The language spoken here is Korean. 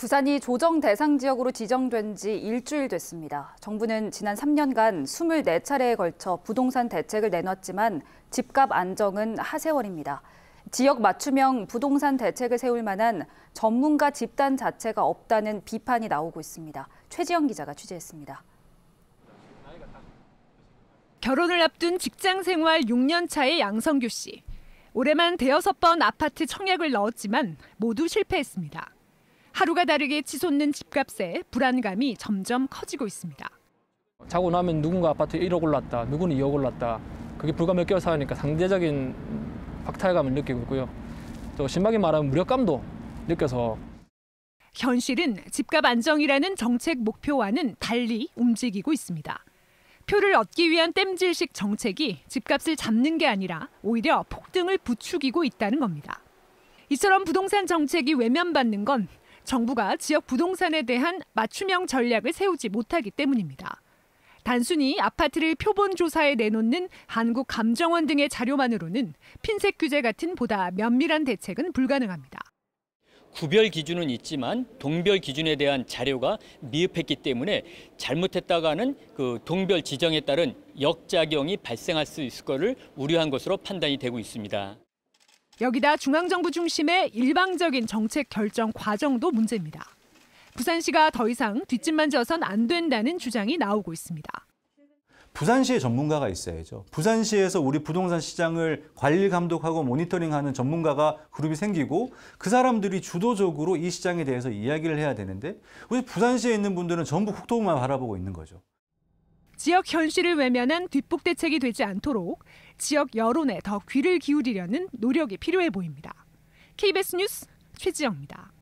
부산이 조정 대상 지역으로 지정된 지 일주일 됐습니다. 정부는 지난 3년간 24차례에 걸쳐 부동산 대책을 내놨지만 집값 안정은 하세월입니다. 지역 맞춤형 부동산 대책을 세울 만한 전문가 집단 자체가 없다는 비판이 나오고 있습니다. 최지영 기자가 취재했습니다. 결혼을 앞둔 직장 생활 6년 차의 양성규 씨. 올해만 대여섯 번 아파트 청약을 넣었지만 모두 실패했습니다. 하루가 다르게 치솟는 집값에 불안감이 점점 커지고 있습니다. 자고 나면 누군가 아파트 1억 올랐다, 누구 2억 올랐다. 그게 불과 몇 개월 사니까 상대적인 박탈감을 느끼고 있고요. 또 심하게 말하면 무력감도 느껴서 현실은 집값 안정이라는 정책 목표와는 달리 움직이고 있습니다. 표를 얻기 위한 땜질식 정책이 집값을 잡는 게 아니라 오히려 폭등을 부추기고 있다는 겁니다. 이처럼 부동산 정책이 외면받는 건 정부가 지역 부동산에 대한 맞춤형 전략을 세우지 못하기 때문입니다. 단순히 아파트를 표본 조사에 내놓는 한국 감정원 등의 자료만으로는 핀셋 규제 같은 보다 면밀한 대책은 불가능합니다. 구별 기준은 있지만 동별 기준에 대한 자료가 미흡했기 때문에 잘못했다가는 그 동별 지정에 따른 역작용이 발생할 수 있을 것을 우려한 것으로 판단이 되고 있습니다. 여기다 중앙정부 중심의 일방적인 정책 결정 과정도 문제입니다. 부산시가 더 이상 뒷짐만 져선 안 된다는 주장이 나오고 있습니다. 부산시에 전문가가 있어야죠. 부산시에서 우리 부동산 시장을 관리 감독하고 모니터링하는 전문가가 그룹이 생기고 그 사람들이 주도적으로 이 시장에 대해서 이야기를 해야 되는데 우리 부산시에 있는 분들은 전부 국토부만 바라보고 있는 거죠. 지역 현실을 외면한 뒷북 대책이 되지 않도록 지역 여론에 더 귀를 기울이려는 노력이 필요해 보입니다. KBS 뉴스 최지영입니다.